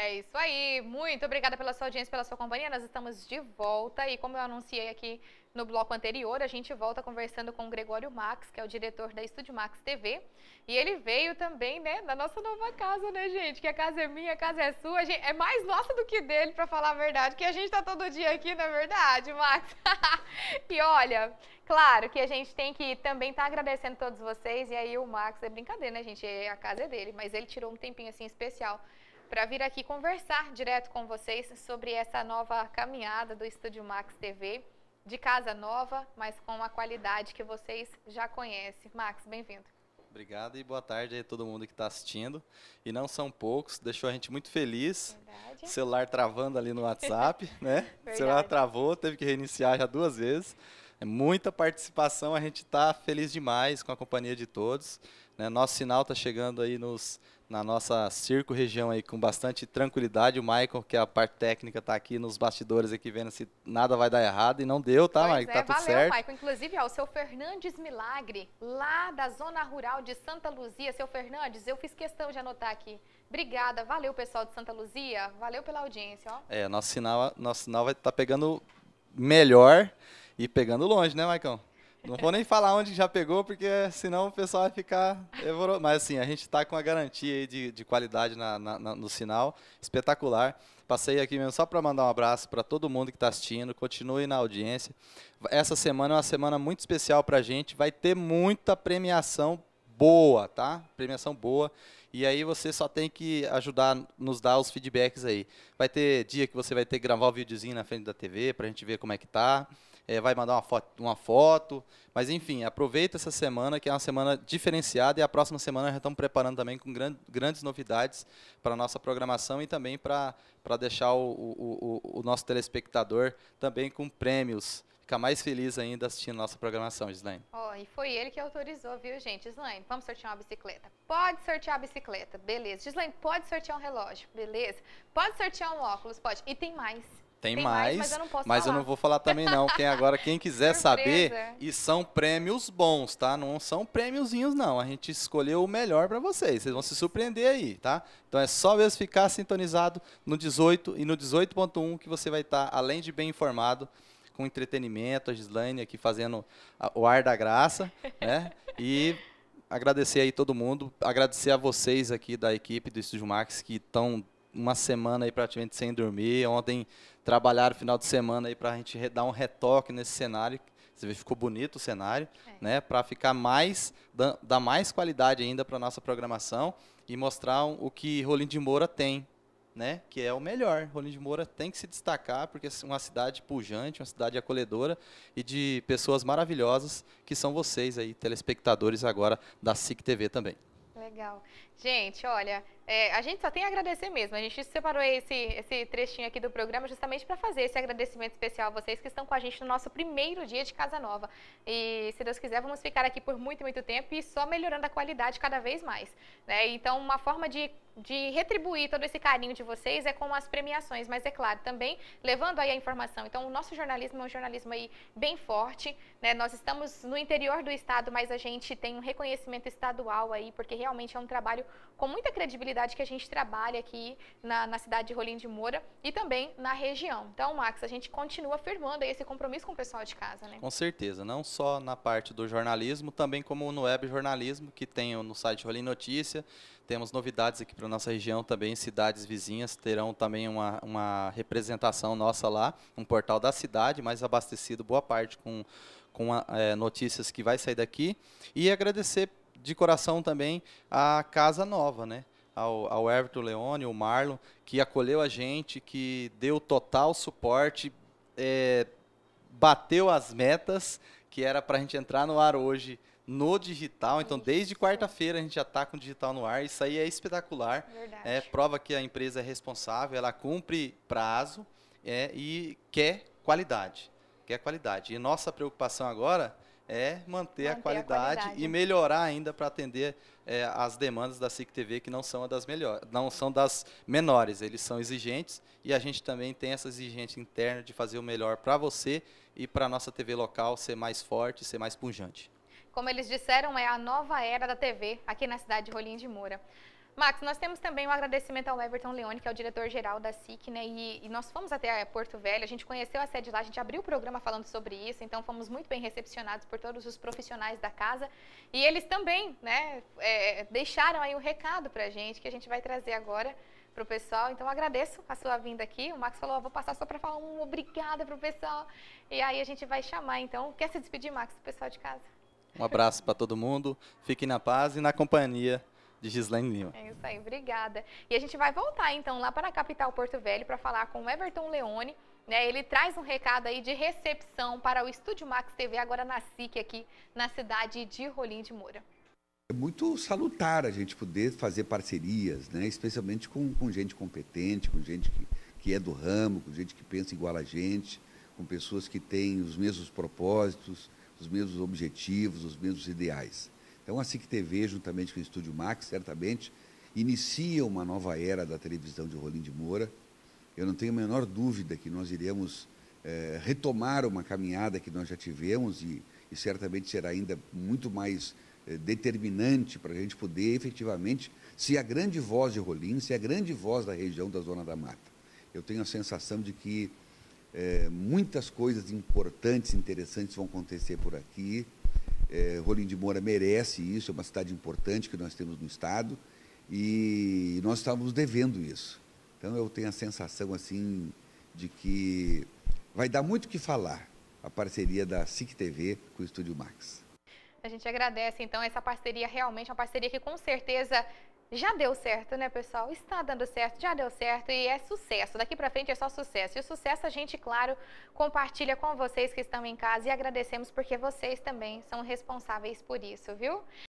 É isso aí. Muito obrigada pela sua audiência, pela sua companhia. Nós estamos de volta e como eu anunciei aqui no bloco anterior, a gente volta conversando com o Gregório Max, que é o diretor da Estúdio Max TV. E ele veio também, né, da nossa nova casa, né, gente? Que a casa é minha, a casa é sua. Gente, é mais nossa do que dele, para falar a verdade, que a gente tá todo dia aqui, na é verdade, Max? e olha, claro que a gente tem que também estar tá agradecendo todos vocês. E aí o Max, é brincadeira, né, gente? É, a casa é dele, mas ele tirou um tempinho assim especial para vir aqui conversar direto com vocês sobre essa nova caminhada do Estúdio Max TV, de casa nova, mas com a qualidade que vocês já conhecem. Max, bem-vindo. Obrigado e boa tarde a todo mundo que está assistindo. E não são poucos, deixou a gente muito feliz. Verdade. Celular travando ali no WhatsApp, né? Verdade. celular travou, teve que reiniciar já duas vezes. É muita participação, a gente está feliz demais com a companhia de todos. Né? Nosso sinal está chegando aí nos, na nossa circo região aí com bastante tranquilidade. O Michael, que é a parte técnica, está aqui nos bastidores aqui vendo se nada vai dar errado. E não deu, tá, pois Michael? Tá é, tá tudo valeu, certo. Michael. Inclusive, ó, o seu Fernandes Milagre, lá da zona rural de Santa Luzia. Seu Fernandes, eu fiz questão de anotar aqui. Obrigada, valeu pessoal de Santa Luzia, valeu pela audiência. Ó. É, nosso sinal, nosso sinal vai estar tá pegando melhor. E pegando longe, né, Maicão? Não vou nem falar onde já pegou, porque senão o pessoal vai ficar. Mas assim, a gente está com a garantia de, de qualidade na, na, no sinal, espetacular. Passei aqui mesmo só para mandar um abraço para todo mundo que está assistindo, continue na audiência. Essa semana é uma semana muito especial para a gente, vai ter muita premiação boa, tá? Premiação boa. E aí você só tem que ajudar, nos dar os feedbacks aí. Vai ter dia que você vai ter que gravar o um videozinho na frente da TV para a gente ver como é que tá é, vai mandar uma foto, uma foto. Mas enfim, aproveita essa semana, que é uma semana diferenciada, e a próxima semana já estamos preparando também com grandes novidades para a nossa programação e também para deixar o, o, o, o nosso telespectador também com prêmios ficar mais feliz ainda assistindo nossa programação, Gislaine. Oh, e foi ele que autorizou, viu, gente? Gislaine, vamos sortear uma bicicleta. Pode sortear a bicicleta, beleza. Gislaine, pode sortear um relógio, beleza. Pode sortear um óculos, pode. E tem mais. Tem, Tem mais, mais, mas, eu não, mas eu não, vou falar também não. Quem agora quem quiser saber e são prêmios bons, tá? Não são prêmiozinhos não. A gente escolheu o melhor para vocês. Vocês vão se surpreender aí, tá? Então é só mesmo ficar sintonizado no 18 e no 18.1 que você vai estar tá, além de bem informado com entretenimento, a Gislaine aqui fazendo o ar da graça, né? E agradecer aí todo mundo, agradecer a vocês aqui da equipe do Estúdio Max que estão uma semana aí praticamente sem dormir. Ontem trabalharam final de semana aí para a gente dar um retoque nesse cenário. Você vê, ficou bonito o cenário, é. né? Para ficar mais, dar mais qualidade ainda para nossa programação e mostrar o que Rolim de Moura tem, né? Que é o melhor. Rolim de Moura tem que se destacar porque é uma cidade pujante, uma cidade acolhedora e de pessoas maravilhosas que são vocês aí, telespectadores agora da SIC TV também legal. Gente, olha, é, a gente só tem a agradecer mesmo. A gente separou esse, esse trechinho aqui do programa justamente para fazer esse agradecimento especial a vocês que estão com a gente no nosso primeiro dia de Casa Nova. E se Deus quiser, vamos ficar aqui por muito, muito tempo e só melhorando a qualidade cada vez mais. Né? Então, uma forma de de retribuir todo esse carinho de vocês é com as premiações, mas é claro, também levando aí a informação. Então, o nosso jornalismo é um jornalismo aí bem forte, né? Nós estamos no interior do estado, mas a gente tem um reconhecimento estadual aí, porque realmente é um trabalho com muita credibilidade que a gente trabalha aqui na, na cidade de Rolim de Moura e também na região. Então, Max, a gente continua firmando aí esse compromisso com o pessoal de casa, né? Com certeza, não só na parte do jornalismo, também como no web jornalismo, que tem no site Rolim Notícia, temos novidades aqui para a nossa região também, cidades vizinhas terão também uma, uma representação nossa lá, um portal da cidade, mas abastecido boa parte com, com a, eh, é, notícias que vai sair daqui. E agradecer de coração também a Casa Nova, né? Ao, ao Everton Leone, o Marlon, que acolheu a gente, que deu total suporte, é, bateu as metas que era para a gente entrar no ar hoje no digital. Então, desde quarta-feira a gente já está com o digital no ar. Isso aí é espetacular. Verdade. É, prova que a empresa é responsável, ela cumpre prazo é, e quer qualidade. Quer qualidade. E nossa preocupação agora é manter, manter a, qualidade a, qualidade e melhorar ainda para atender é, as demandas da SIC TV, que não são das melhores, não são das menores, eles são exigentes e a gente também tem essa exigência interna de fazer o melhor para você e para a nossa TV local ser mais forte, ser mais punjante. Como eles disseram, é a nova era da TV aqui na cidade de Rolim de Moura. Max, nós temos também um agradecimento ao Everton Leone, que é o diretor-geral da SIC, né? E, e, nós fomos até Porto Velho, a gente conheceu a sede lá, a gente abriu o programa falando sobre isso, então fomos muito bem recepcionados por todos os profissionais da casa. E eles também, né, é, deixaram aí o um recado pra gente, que a gente vai trazer agora pro pessoal. Então agradeço a sua vinda aqui. O Max falou, oh, vou passar só para falar um obrigada pro pessoal. E aí a gente vai chamar, então. Quer se despedir, Max, do pessoal de casa? Um abraço para todo mundo. Fiquem na paz e na companhia de Gislaine Lima. É isso aí, obrigada. E a gente vai voltar então lá para a capital Porto Velho para falar com o Everton Leone. Né, ele traz um recado aí de recepção para o Estúdio Max TV, agora na SIC, aqui na cidade de Rolim de Moura. É muito salutar a gente poder fazer parcerias, né, especialmente com, com gente competente, com gente que, que é do ramo, com gente que pensa igual a gente, com pessoas que têm os mesmos propósitos, os mesmos objetivos, os mesmos ideais. Então, a SIC TV, juntamente com o Estúdio Max, certamente, inicia uma nova era da televisão de Rolim de Moura. Eu não tenho a menor dúvida que nós iremos é, retomar uma caminhada que nós já tivemos e, e certamente será ainda muito mais é, determinante para a gente poder efetivamente ser a grande voz de Rolim, ser a grande voz da região da Zona da Mata. Eu tenho a sensação de que é, muitas coisas importantes, interessantes vão acontecer por aqui. É, Rolim de Moura merece isso, é uma cidade importante que nós temos no Estado e nós estávamos devendo isso. Então eu tenho a sensação assim de que vai dar muito o que falar a parceria da SIC TV com o Estúdio Max. A gente agradece então essa parceria, realmente uma parceria que com certeza já deu certo, né, pessoal? Está dando certo, já deu certo e é sucesso. Daqui para frente é só sucesso. E o sucesso a gente, claro, compartilha com vocês que estão em casa e agradecemos porque vocês também são responsáveis por isso, viu?